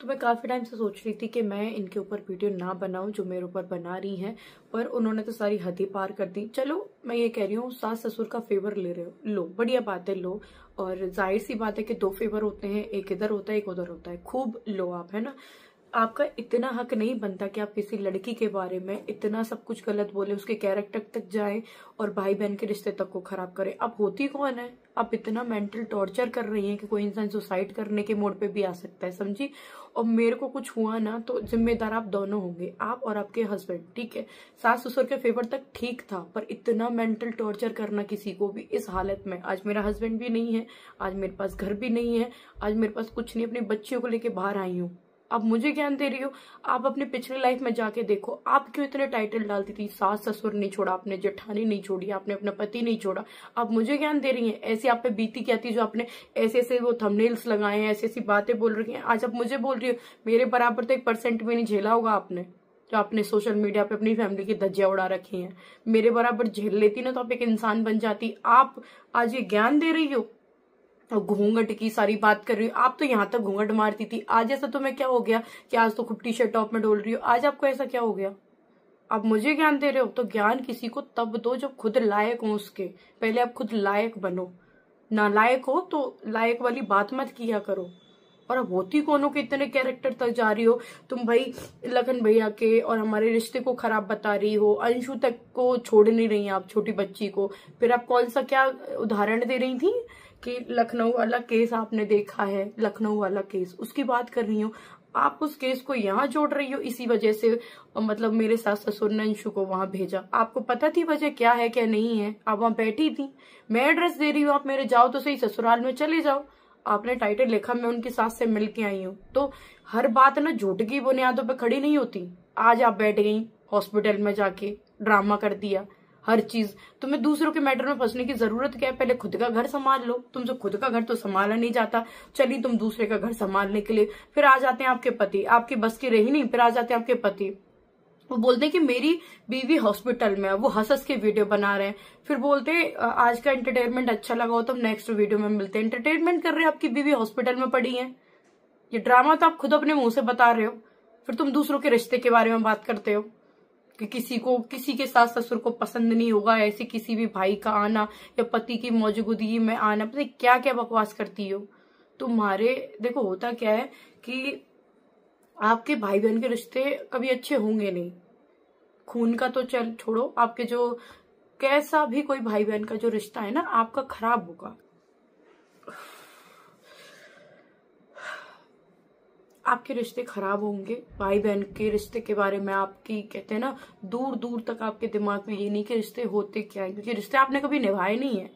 तो मैं काफ़ी टाइम से सोच रही थी कि मैं इनके ऊपर वीडियो ना बनाऊं जो मेरे ऊपर बना रही हैं पर उन्होंने तो सारी हद ही पार कर दी चलो मैं ये कह रही हूँ सास ससुर का फेवर ले रहे हो लो बढ़िया बात है लो और जाहिर सी बात है कि दो फेवर होते हैं एक इधर होता है एक उधर होता है खूब लो आप है ना आपका इतना हक नहीं बनता कि आप किसी लड़की के बारे में इतना सब कुछ गलत बोले उसके कैरेक्टर तक जाए और भाई बहन के रिश्ते तक को खराब करें आप होती कौन है आप इतना मेंटल टॉर्चर कर रही हैं कि कोई इंसान सुसाइड करने के मोड पे भी आ सकता है समझी और मेरे को कुछ हुआ ना तो जिम्मेदार आप दोनों होंगे आप और आपके हस्बैंड ठीक है सास ससुर के फेवर तक ठीक था पर इतना मेंटल टॉर्चर करना किसी को भी इस हालत में आज मेरा हस्बैंड भी नहीं है आज मेरे पास घर भी नहीं है आज मेरे पास कुछ नहीं अपने बच्चियों को लेके बाहर आई हूँ अब मुझे ज्ञान दे रही हो आप अपने पिछले लाइफ में जाके देखो आप क्यों इतने टाइटल डालती थी सास ससुर नहीं छोड़ा आपने जेठानी नहीं छोड़ी आपने अपना पति नहीं छोड़ा आप मुझे ज्ञान दे रही हैं ऐसी आप पे बीती क्या थी जो आपने ऐसे ऐसे वो थमनेल्स लगाए हैं ऐसी ऐसी बातें बोल रही हैं आज आप मुझे बोल रही हो मेरे बराबर तो एक परसेंट भी नहीं झेला होगा आपने जो आपने सोशल मीडिया पे अपनी फैमिली की धज्जियां उड़ा रखी हैं मेरे बराबर झेल लेती ना तो आप एक इंसान बन जाती आप आज ये ज्ञान दे रही हो घूंघट की सारी बात कर रही हूँ आप तो यहाँ तक घूंघट मारती थी आज ऐसा तो मैं क्या हो गया कि आज तो खूब टी शर्ट टॉप में डोल रही हूँ आज आपको ऐसा क्या हो गया आप मुझे ज्ञान दे रहे हो तो ज्ञान किसी को तब दो जब खुद लायक हो उसके पहले आप खुद लायक बनो ना लायक हो तो लायक वाली बात मत किया करो और अब होती कौनों के इतने कैरेक्टर तक जा रही हो तुम भाई लखन भैया के और हमारे रिश्ते को खराब बता रही हो अंशु तक को छोड़ नहीं रही आप छोटी बच्ची को फिर आप कौन सा क्या उदाहरण दे रही थी कि लखनऊ वाला केस आपने देखा है लखनऊ वाला केस उसकी बात कर रही हूँ आप उस केस को यहाँ जोड़ रही हो इसी वजह से मतलब मेरे सास ससुर ने अंशु को वहां भेजा आपको पता थी वजह क्या है क्या नहीं है आप वहां बैठी थी मैं एड्रेस दे रही हूँ आप मेरे जाओ तो सही ससुराल में चले जाओ आपने टाइटल लिखा मैं उनकी सास से मिल के आई हूँ तो हर बात ना झूठ की बुनियादों पर खड़ी नहीं होती आज आप बैठ गई हॉस्पिटल में जाके ड्रामा कर दिया हर चीज तुम्हें दूसरों के मैटर में फंसने की जरूरत क्या है पहले खुद का घर संभाल लो तुमसे खुद का घर तो संभाला नहीं जाता चलिए तुम दूसरे का घर संभालने के लिए फिर आ जाते हैं आपके पति आपकी बस की रही नहीं फिर आ जाते हैं आपके पति वो बोलते हैं कि मेरी बीवी हॉस्पिटल में है वो हंस हंस के वीडियो बना रहे हैं फिर बोलते हैं आज का एंटरटेनमेंट अच्छा लगा हो तो नेक्स्ट वीडियो में मिलते हैं एंटरटेनमेंट कर रहे हैं आपकी बीवी हॉस्पिटल में पड़ी है ये ड्रामा तो आप खुद अपने मुंह से बता रहे हो फिर तुम दूसरों के रिश्ते के बारे में बात करते हो कि किसी को किसी के साथ ससुर को पसंद नहीं होगा ऐसे किसी भी भाई का आना या पति की मौजूदगी में आना पता क्या क्या बकवास करती हो तुम्हारे तो देखो होता क्या है कि आपके भाई बहन के रिश्ते कभी अच्छे होंगे नहीं खून का तो चल छोड़ो आपके जो कैसा भी कोई भाई बहन का जो रिश्ता है ना आपका खराब होगा आपके रिश्ते खराब होंगे भाई बहन के रिश्ते के बारे में आपकी कहते हैं ना दूर दूर तक आपके दिमाग में ये नहीं कि रिश्ते होते क्या है क्योंकि रिश्ते आपने कभी निभाए नहीं है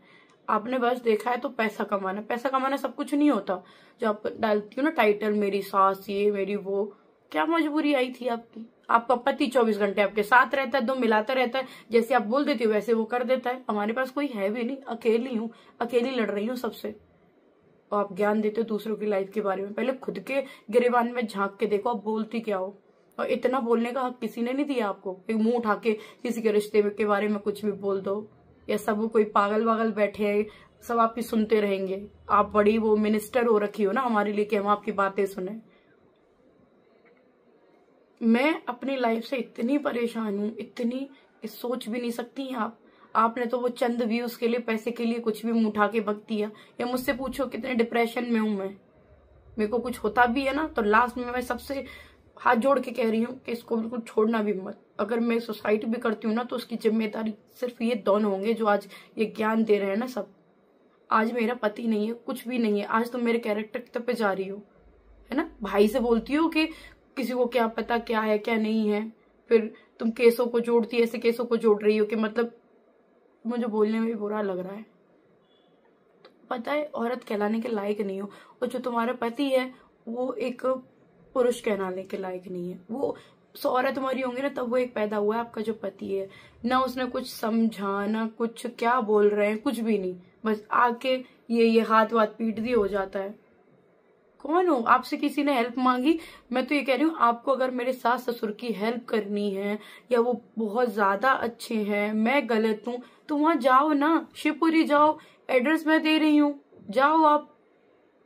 आपने बस देखा है तो पैसा कमाना पैसा कमाना सब कुछ नहीं होता जो आप डालती हो ना टाइटल मेरी सास ये मेरी वो क्या मजबूरी आई थी आपकी आपका पति चौबीस घंटे आपके साथ रहता है दो मिलाता रहता है जैसे आप बोल देती हो वैसे वो कर देता है हमारे पास कोई है भी नहीं अकेली हूँ अकेली लड़ रही हूँ सबसे आप ज्ञान देते हो दूसरों की लाइफ के बारे में पहले खुद के गिरेबान में झांक के देखो आप बोलती क्या हो और इतना बोलने का हक किसी ने नहीं दिया आपको एक मुंह उठा के किसी के रिश्ते के बारे में कुछ भी बोल दो या सब कोई पागल वागल बैठे हैं सब आपकी सुनते रहेंगे आप बड़ी वो मिनिस्टर हो रखी हो ना हमारे लिए कि हम आपकी बातें सुने मैं अपनी लाइफ से इतनी परेशान हूं इतनी सोच भी नहीं सकती आप आपने तो वो चंद व्यूज के लिए पैसे के लिए कुछ भी उठा के भग दिया या मुझसे पूछो कितने डिप्रेशन में हूं मैं मेरे को कुछ होता भी है ना तो लास्ट में मैं सबसे हाथ जोड़ के कह रही हूँ कि इसको बिल्कुल छोड़ना भी मत अगर मैं सुसाइड भी करती हूँ ना तो उसकी जिम्मेदारी सिर्फ ये दोनों होंगे जो आज ये ज्ञान दे रहे हैं ना सब आज मेरा पति नहीं है कुछ भी नहीं है आज तुम तो मेरे कैरेक्टर पे जा रही हो है ना भाई से बोलती हो कि किसी को क्या पता क्या है क्या नहीं है फिर तुम केसों को जोड़ती ऐसे केसों को जोड़ रही हो कि मतलब मुझे बोलने में भी बुरा लग रहा है पता है औरत कहलाने के लायक नहीं हो और जो तुम्हारा पति है वो एक पुरुष कहलाने के लायक नहीं है वो सो औरत तुम्हारी होंगी ना तब वो एक पैदा हुआ है आपका जो पति है ना उसने कुछ समझा ना कुछ क्या बोल रहे हैं कुछ भी नहीं बस आके ये ये हाथ वाथ पीट दी हो जाता है कौन हो आपसे किसी ने हेल्प मांगी मैं तो ये कह रही हूँ आपको अगर मेरे सास ससुर की हेल्प करनी है या वो बहुत ज्यादा अच्छे हैं मैं गलत हूँ तो वहां जाओ ना शिवपुरी जाओ एड्रेस मैं दे रही हूँ जाओ आप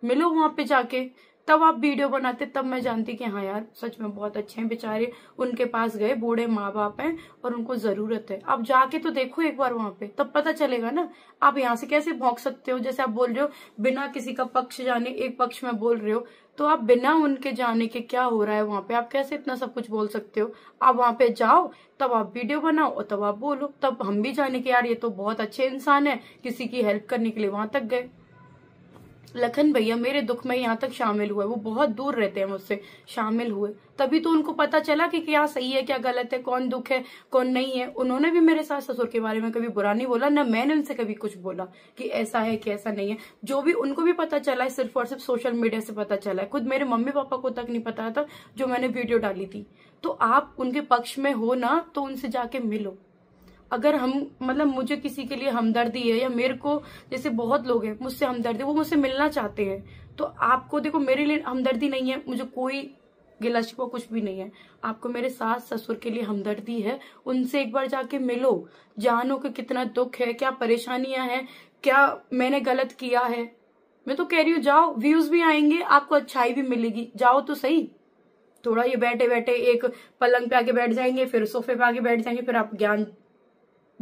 मिलो वहां पे जाके तब आप वीडियो बनाते तब मैं जानती कि हाँ यार सच में बहुत अच्छे हैं बेचारे उनके पास गए बूढ़े माँ बाप हैं और उनको जरूरत है आप जाके तो देखो एक बार वहां पे तब पता चलेगा ना आप यहाँ से कैसे भोंक सकते हो जैसे आप बोल रहे हो बिना किसी का पक्ष जाने एक पक्ष में बोल रहे हो तो आप बिना उनके जाने के क्या हो रहा है वहां पे आप कैसे इतना सब कुछ बोल सकते हो आप वहां पे जाओ तब आप वीडियो बनाओ और तब आप बोलो तब हम भी जाने के यार ये तो बहुत अच्छे इंसान है किसी की हेल्प करने के लिए वहां तक गए लखन भैया मेरे दुख में यहाँ तक शामिल हुए वो बहुत दूर रहते हैं मुझसे शामिल हुए तभी तो उनको पता चला कि क्या सही है क्या गलत है कौन दुख है कौन नहीं है उन्होंने भी मेरे सास ससुर के बारे में कभी बुरा नहीं बोला ना मैंने उनसे कभी कुछ बोला कि ऐसा है कि ऐसा नहीं है जो भी उनको भी पता चला है सिर्फ और सिर्फ सोशल मीडिया से पता चला है खुद मेरे मम्मी पापा को तक नहीं पता था जो मैंने वीडियो डाली थी तो आप उनके पक्ष में हो ना तो उनसे जाके मिलो अगर हम मतलब मुझे किसी के लिए हमदर्दी है या मेरे को जैसे बहुत लोग हैं मुझसे हमदर्दी वो मुझसे मिलना चाहते हैं तो आपको देखो मेरे लिए हमदर्दी नहीं है मुझे कोई गिला शिकवा कुछ भी नहीं है आपको मेरे सास ससुर के लिए हमदर्दी है उनसे एक बार जाके मिलो जानो कि कितना दुख है क्या परेशानियां हैं क्या मैंने गलत किया है मैं तो कह रही हूँ जाओ व्यूज भी आएंगे आपको अच्छाई भी मिलेगी जाओ तो सही थोड़ा ये बैठे बैठे एक पलंग पे आके बैठ जाएंगे फिर सोफे पे आके बैठ जाएंगे फिर आप ज्ञान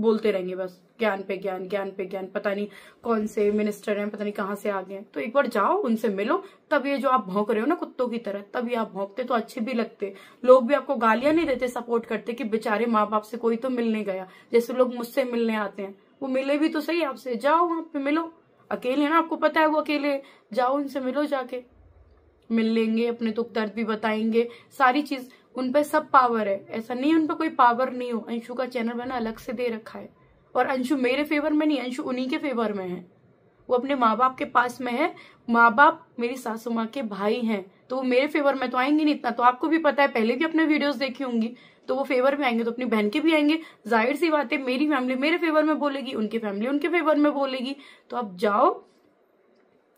बोलते रहेंगे बस ज्ञान पे ज्ञान ज्ञान पे ज्ञान पता नहीं कौन से मिनिस्टर हैं पता नहीं कहाँ से आ गए तो एक बार जाओ उनसे मिलो तब ये जो आप भौंक रहे हो ना कुत्तों की तरह तब ये आप भौंकते तो अच्छे भी लगते लोग भी आपको गालियां नहीं देते सपोर्ट करते कि बेचारे माँ बाप से कोई तो मिलने गया जैसे लोग मुझसे मिलने आते हैं वो मिले भी तो सही आपसे जाओ वहां पे मिलो अकेले ना आपको पता है वो अकेले जाओ उनसे मिलो जाके मिल लेंगे अपने दुख दर्द भी बताएंगे सारी चीज उन पर सब पावर है ऐसा नहीं उन पर कोई पावर नहीं हो अंशु का चैनल बना अलग से दे रखा है और अंशु मेरे फेवर में नहीं अंशु उन्हीं के फेवर में है वो अपने माँ बाप के पास में है माँ बाप मेरी सासू माँ के भाई हैं तो वो मेरे फेवर में तो आएंगे नहीं इतना तो आपको भी पता है पहले भी अपने वीडियोस देखी होंगी तो वो फेवर में आएंगे तो अपनी बहन के भी आएंगे जाहिर सी बात है मेरी फैमिली मेरे फेवर में बोलेगी उनकी फैमिली उनके फेवर में बोलेगी तो आप जाओ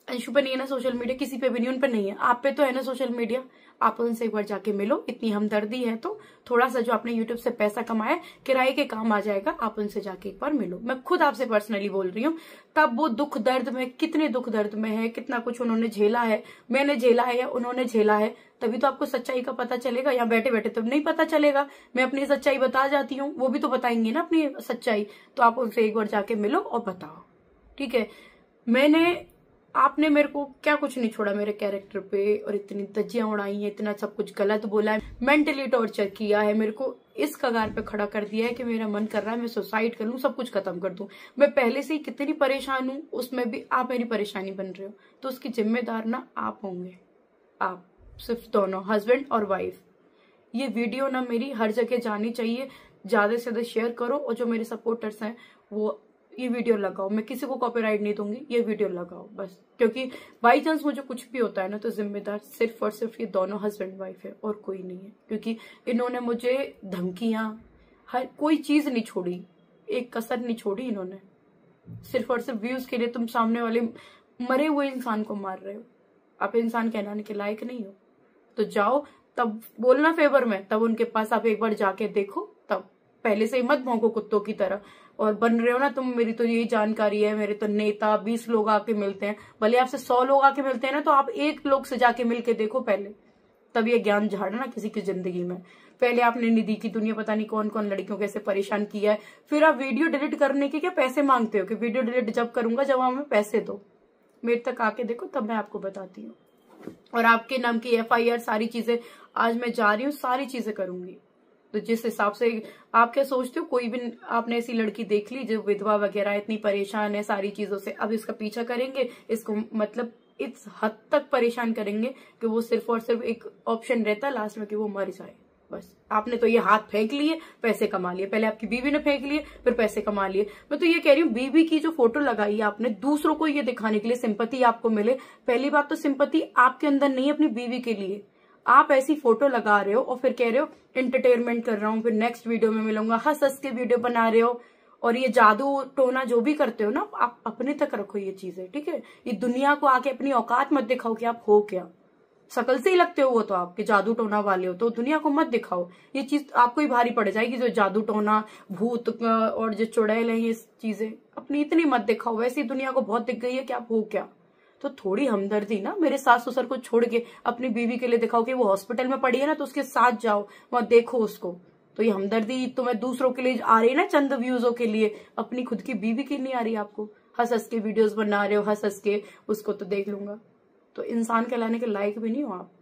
अंशु पर नहीं है ना सोशल मीडिया किसी पे भी नहीं उन पर नहीं है आप पे तो है ना सोशल मीडिया आप उनसे एक बार जाके मिलो इतनी हमदर्दी है तो थोड़ा सा जो आपने यूट्यूब से पैसा कमाया किराए के काम आ जाएगा आप उनसे जाके एक बार मिलो मैं खुद आपसे पर्सनली बोल रही हूँ तब वो दुख दर्द में कितने दुख दर्द में है कितना कुछ उन्होंने झेला है मैंने झेला है या उन्होंने झेला है तभी तो आपको सच्चाई का पता चलेगा यहाँ बैठे बैठे तो नहीं पता चलेगा मैं अपनी सच्चाई बता जाती हूँ वो भी तो बताएंगे ना अपनी सच्चाई तो आप उनसे एक बार जाके मिलो और बताओ ठीक है मैंने आपने मेरे को क्या कुछ नहीं छोड़ा मेरे कैरेक्टर पे और इतनी तजिया उड़ाई है इतना सब कुछ गलत बोला है मेंटली टॉर्चर किया है मेरे को इस कगार पे खड़ा कर दिया है कि मेरा मन कर रहा है मैं सुसाइड कर लू सब कुछ खत्म कर दू मैं पहले से ही कितनी परेशान हूँ उसमें भी आप मेरी परेशानी बन रहे हो तो उसकी जिम्मेदार ना आप होंगे आप सिर्फ दोनों हस्बैंड और वाइफ ये वीडियो ना मेरी हर जगह जानी चाहिए ज़्यादा से ज़्यादा शेयर करो और जो मेरे सपोर्टर्स हैं वो ये वीडियो लगाओ मैं किसी को कॉपीराइट नहीं दूंगी ये वीडियो लगाओ बस क्योंकि बाई चांस मुझे कुछ भी होता है ना तो जिम्मेदार सिर्फ और सिर्फ ये दोनों हस्बैंड वाइफ है और कोई नहीं है क्योंकि इन्होंने मुझे धमकियां हर कोई चीज नहीं छोड़ी एक कसर नहीं छोड़ी इन्होंने सिर्फ और सिर्फ व्यूज के लिए तुम सामने वाले मरे हुए इंसान को मार रहे हो आप इंसान कहलाने के लायक नहीं हो तो जाओ तब बोलना फेवर में तब उनके पास आप एक बार जाके देखो तब पहले से ही मत भोंको कुत्तों की तरह और बन रहे हो ना तुम तो मेरी तो यही जानकारी है मेरे तो नेता बीस लोग आके मिलते हैं भले आपसे सौ लोग आके मिलते हैं ना तो आप एक लोग से जाके मिल के देखो पहले तब ये ज्ञान झाड़ना किसी की जिंदगी में पहले आपने निधि की दुनिया पता नहीं कौन कौन लड़कियों कैसे परेशान किया है फिर आप वीडियो डिलीट करने के क्या पैसे मांगते हो कि वीडियो डिलीट जब करूंगा जब हमें पैसे दो मेरे तक आके देखो तब मैं आपको बताती हूँ और आपके नाम की एफ सारी चीजें आज मैं जा रही हूँ सारी चीजें करूंगी तो जिस हिसाब से आप क्या सोचते हो कोई भी आपने ऐसी लड़की देख ली जो विधवा वगैरह इतनी परेशान है सारी चीजों से अब इसका पीछा करेंगे इसको मतलब इस हद तक परेशान करेंगे कि वो सिर्फ और सिर्फ एक ऑप्शन रहता लास्ट में कि वो मर जाए बस आपने तो ये हाथ फेंक लिए पैसे कमा लिए पहले आपकी बीवी ने फेंक लिए फिर पैसे कमा लिए मैं तो ये कह रही हूँ बीवी की जो फोटो लगाई है आपने दूसरों को ये दिखाने के लिए सिंपत्ति आपको मिले पहली बात तो सिंपत्ति आपके अंदर नहीं है अपनी बीवी के लिए आप ऐसी फोटो लगा रहे हो और फिर कह रहे हो एंटरटेनमेंट कर रहा हूँ फिर नेक्स्ट वीडियो में मिलूंगा हंस हंस के वीडियो बना रहे हो और ये जादू टोना जो भी करते हो ना आप अपने तक रखो ये चीजें ठीक है ये दुनिया को आके अपनी औकात मत दिखाओ कि आप हो क्या सकल से ही लगते हो वो तो आपके जादू टोना वाले हो तो दुनिया को मत दिखाओ ये चीज आपको ही भारी पड़ जाएगी जो जादू टोना भूत और जो चुड़ैल है ये चीजें अपनी इतनी मत दिखाओ वैसे दुनिया को बहुत दिख गई है कि आप हो क्या तो थोड़ी हमदर्दी ना मेरे सास ससुर को छोड़ के अपनी बीवी के लिए दिखाओ कि वो हॉस्पिटल में पड़ी है ना तो उसके साथ जाओ वहां देखो उसको तो ये हमदर्दी तो मैं दूसरों के लिए आ रही ना चंद व्यूजों के लिए अपनी खुद की बीवी की नहीं आ रही आपको हंस हंस के वीडियोज बना रहे हो हंस हंस के उसको तो देख लूंगा तो इंसान कहलाने के लायक भी नहीं हो आप